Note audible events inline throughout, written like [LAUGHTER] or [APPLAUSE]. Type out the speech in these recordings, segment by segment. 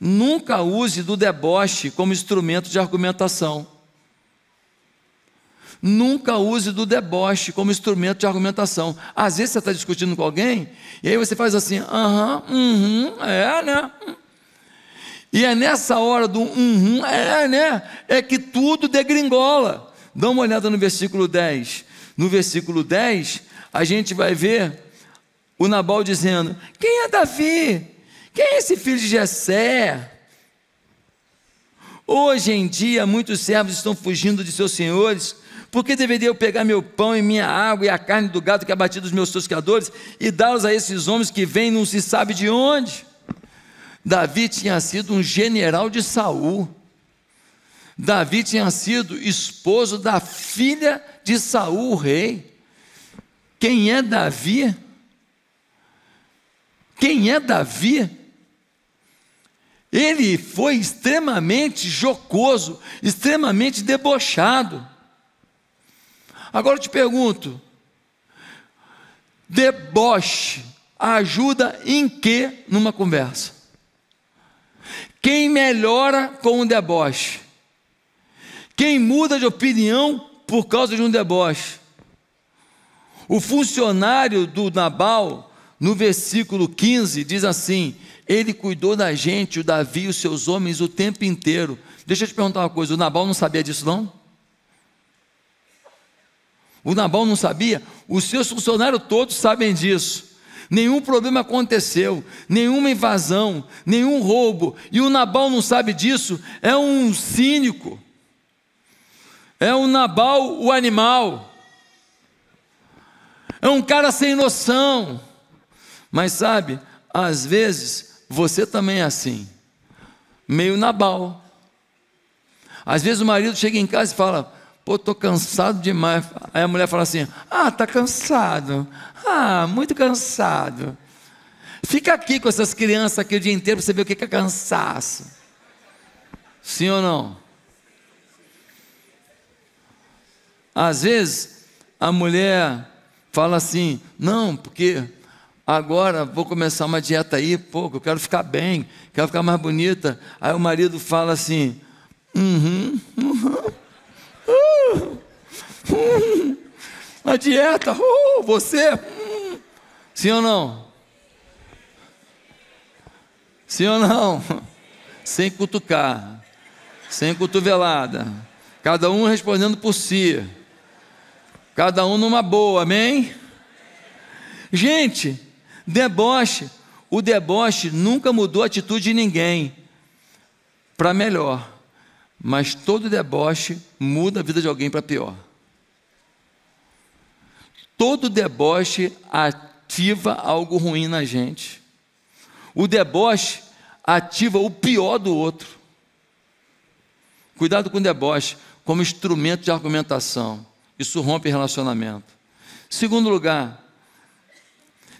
Nunca use do deboche como instrumento de argumentação. Nunca use do deboche como instrumento de argumentação. Às vezes você está discutindo com alguém, e aí você faz assim, aham, uhum, uhum, é, né? E é nessa hora do uhum, é, né? É que tudo degringola. Dá uma olhada no versículo 10. No versículo 10, a gente vai ver o Nabal dizendo: Quem é Davi? Quem é esse filho de Jessé? Hoje em dia, muitos servos estão fugindo de seus senhores. Por que deveria eu pegar meu pão e minha água e a carne do gado que abatido dos meus toscadores e dá-los a esses homens que vêm não se sabe de onde? Davi tinha sido um general de Saul. Davi tinha sido esposo da filha de Saul, o rei. Quem é Davi? Quem é Davi? Ele foi extremamente jocoso, extremamente debochado. Agora eu te pergunto: deboche ajuda em que numa conversa? Quem melhora com um deboche? Quem muda de opinião por causa de um deboche? O funcionário do Nabal no versículo 15 diz assim: Ele cuidou da gente, o Davi e os seus homens o tempo inteiro. Deixa eu te perguntar uma coisa: o Nabal não sabia disso, não? O Nabal não sabia? Os seus funcionários todos sabem disso. Nenhum problema aconteceu, nenhuma invasão, nenhum roubo, e o Nabal não sabe disso, é um cínico, é um Nabal o animal, é um cara sem noção. Mas sabe, às vezes você também é assim, meio nabal. Às vezes o marido chega em casa e fala: Pô, tô cansado demais. Aí a mulher fala assim: Ah, tá cansado. Ah, muito cansado. Fica aqui com essas crianças aqui o dia inteiro para você ver o que é cansaço. Sim ou não? Às vezes a mulher fala assim: Não, porque agora vou começar uma dieta aí, pô, eu quero ficar bem, quero ficar mais bonita. Aí o marido fala assim: uhum, uhum, uhum, uhum a dieta, uh, você, hum, sim ou não? Sim ou não? Sem cutucar, sem cotovelada, cada um respondendo por si, cada um numa boa, amém? Gente, Deboche. O deboche nunca mudou a atitude de ninguém para melhor, mas todo deboche muda a vida de alguém para pior. Todo deboche ativa algo ruim na gente. O deboche ativa o pior do outro. Cuidado com o deboche como instrumento de argumentação. Isso rompe relacionamento. Segundo lugar,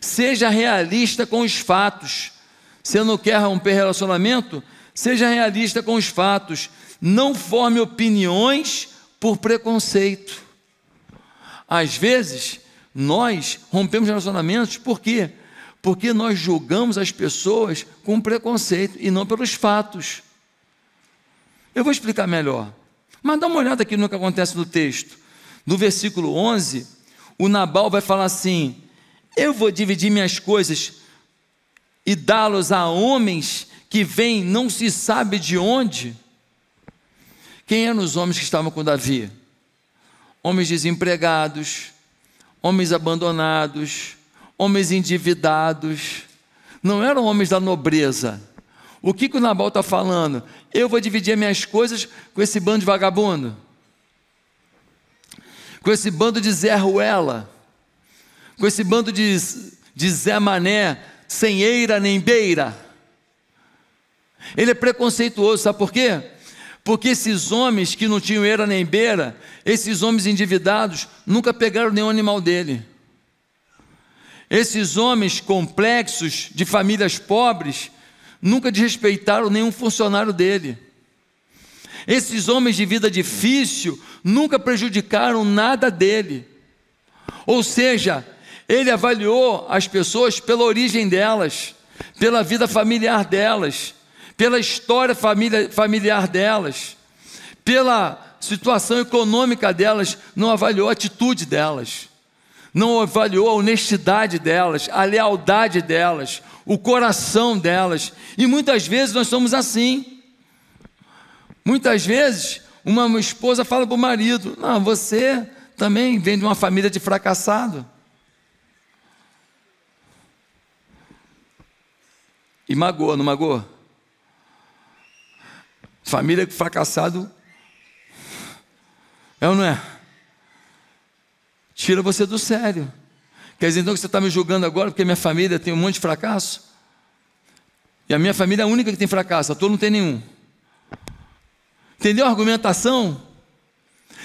Seja realista com os fatos. Se não quer romper relacionamento, seja realista com os fatos. Não forme opiniões por preconceito. Às vezes, nós rompemos relacionamentos por quê? Porque nós julgamos as pessoas com preconceito e não pelos fatos. Eu vou explicar melhor. Mas dá uma olhada aqui no que acontece no texto. No versículo 11, o Nabal vai falar assim: eu vou dividir minhas coisas e dá-los a homens que vêm não se sabe de onde. Quem eram os homens que estavam com Davi? Homens desempregados, homens abandonados, homens endividados. Não eram homens da nobreza. O que, que o Nabal está falando? Eu vou dividir minhas coisas com esse bando de vagabundo, com esse bando de Zé Ruela com esse bando de, de Zé Mané, sem eira nem beira. Ele é preconceituoso, sabe por quê? Porque esses homens que não tinham eira nem beira, esses homens endividados, nunca pegaram nenhum animal dele. Esses homens complexos, de famílias pobres, nunca desrespeitaram nenhum funcionário dele. Esses homens de vida difícil nunca prejudicaram nada dele. Ou seja, ele avaliou as pessoas pela origem delas, pela vida familiar delas, pela história familiar delas, pela situação econômica delas, não avaliou a atitude delas, não avaliou a honestidade delas, a lealdade delas, o coração delas. E muitas vezes nós somos assim. Muitas vezes uma esposa fala para o marido: Não, você também vem de uma família de fracassado. E magoa, não magoa? Família fracassado é ou não é? Tira você do sério. Quer dizer então que você está me julgando agora porque minha família tem um monte de fracasso? E a minha família é a única que tem fracasso, a tua não tem nenhum. Entendeu a argumentação?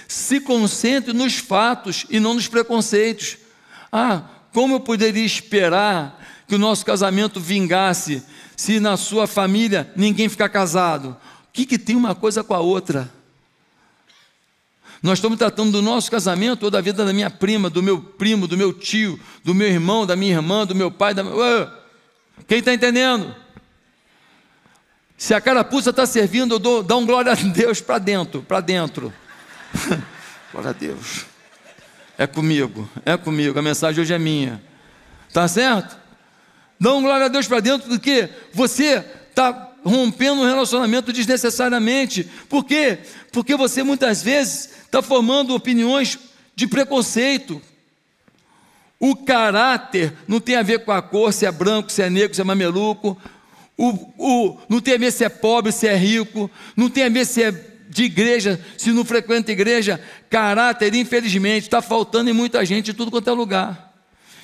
Se concentre nos fatos e não nos preconceitos. Ah, como eu poderia esperar que o nosso casamento vingasse, se na sua família ninguém ficar casado. O que, que tem uma coisa com a outra? Nós estamos tratando do nosso casamento ou da vida da minha prima, do meu primo, do meu tio, do meu irmão, da minha irmã, do meu pai. Da... Quem está entendendo? Se a carapuça está servindo, eu dou, dá um glória a Deus para dentro, para dentro. [LAUGHS] glória a Deus. É comigo, é comigo. A mensagem hoje é minha. Tá certo? Dá um glória a Deus para dentro porque você está rompendo um relacionamento desnecessariamente. Por quê? Porque você muitas vezes está formando opiniões de preconceito. O caráter não tem a ver com a cor, se é branco, se é negro, se é mameluco. O, o, não tem a ver se é pobre, se é rico. Não tem a ver se é de igreja, se não frequenta igreja. Caráter, infelizmente, está faltando em muita gente, em tudo quanto é lugar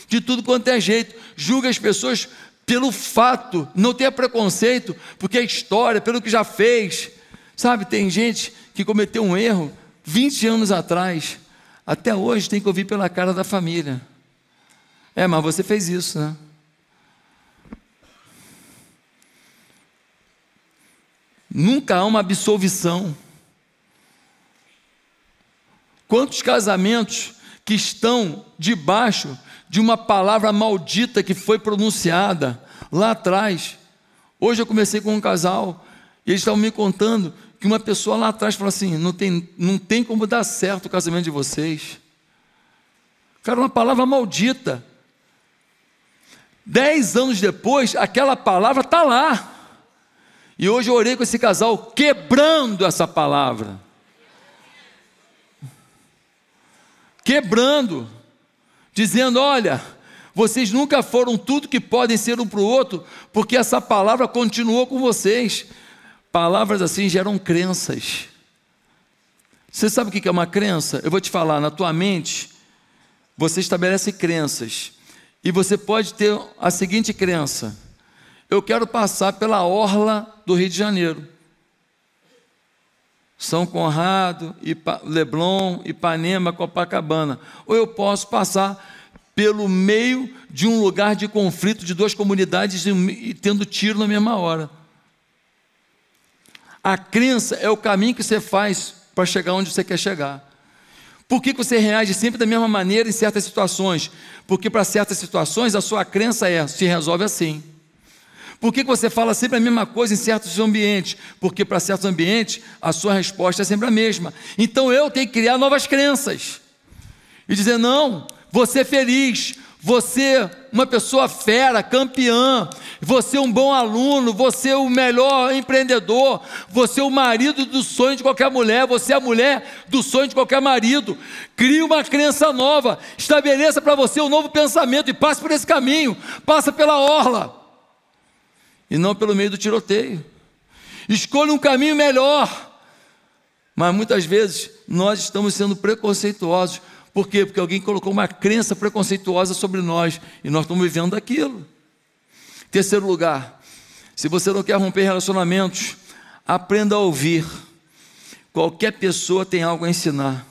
de tudo quanto é jeito, julga as pessoas pelo fato, não tenha preconceito, porque a história, pelo que já fez. Sabe, tem gente que cometeu um erro 20 anos atrás, até hoje tem que ouvir pela cara da família. É, mas você fez isso, né? Nunca há uma absolvição. Quantos casamentos que estão debaixo de uma palavra maldita que foi pronunciada lá atrás. Hoje eu comecei com um casal e eles estavam me contando que uma pessoa lá atrás falou assim: não tem, não tem como dar certo o casamento de vocês. Cara, uma palavra maldita. Dez anos depois, aquela palavra está lá. E hoje eu orei com esse casal, quebrando essa palavra. quebrando, dizendo: olha, vocês nunca foram tudo que podem ser um para o outro, porque essa palavra continuou com vocês. Palavras assim geram crenças. Você sabe o que é uma crença? Eu vou te falar, na tua mente, você estabelece crenças. E você pode ter a seguinte crença: eu quero passar pela orla do Rio de Janeiro. São Conrado, Ipa, Leblon, Ipanema, Copacabana. Ou eu posso passar pelo meio de um lugar de conflito de duas comunidades e tendo tiro na mesma hora. A crença é o caminho que você faz para chegar onde você quer chegar. Por que, você reage sempre da mesma maneira em certas situações? Porque para certas situações a sua crença é se resolve assim. Por que você fala sempre a mesma coisa em certos ambientes? Porque para certos ambientes a sua resposta é sempre a mesma. Então eu tenho que criar novas crenças e dizer: não, você é feliz, você é uma pessoa fera, campeã, você é um bom aluno, você é o melhor empreendedor, você o marido do sonho de qualquer mulher, você a mulher do sonho de qualquer marido. Crie uma crença nova, estabeleça para você um novo pensamento e passe por esse caminho, passa pela orla e não pelo meio do tiroteio. Escolha um caminho melhor. Mas muitas vezes nós estamos sendo preconceituosos. Por quê? Porque alguém colocou uma crença preconceituosa sobre nós e nós estamos vivendo aquilo. Terceiro lugar, se você não quer romper relacionamentos, aprenda a ouvir. Qualquer pessoa tem algo a ensinar.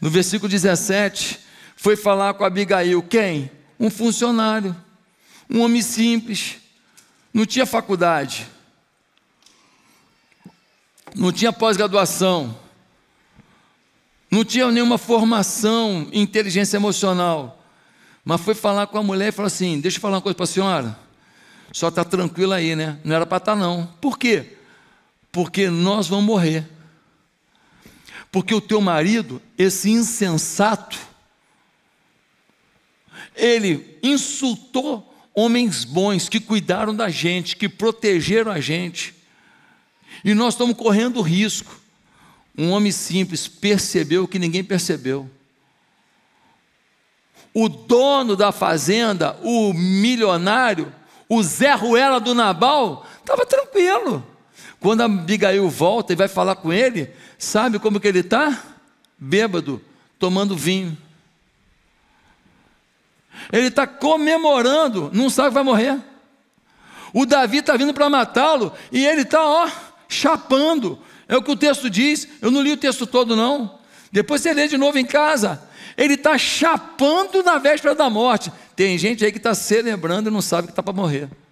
No versículo 17, foi falar com Abigail: quem? Um funcionário, um homem simples não tinha faculdade. Não tinha pós-graduação. Não tinha nenhuma formação em inteligência emocional. Mas foi falar com a mulher e falou assim: Deixa eu falar uma coisa para a senhora. Só está tranquila aí, né? Não era para estar, tá, não. Por quê? Porque nós vamos morrer. Porque o teu marido, esse insensato, ele insultou homens bons que cuidaram da gente, que protegeram a gente. E nós estamos correndo risco. Um homem simples percebeu o que ninguém percebeu. O dono da fazenda, o milionário, o Zé Ruela do Nabal, estava tranquilo. Quando Abigail volta e vai falar com ele, sabe como que ele está? Bêbado, tomando vinho. Ele está comemorando, não sabe que vai morrer. O Davi está vindo para matá-lo e ele está, ó, chapando. É o que o texto diz. Eu não li o texto todo, não. Depois você lê de novo em casa. Ele está chapando na véspera da morte. Tem gente aí que está celebrando e não sabe que está para morrer.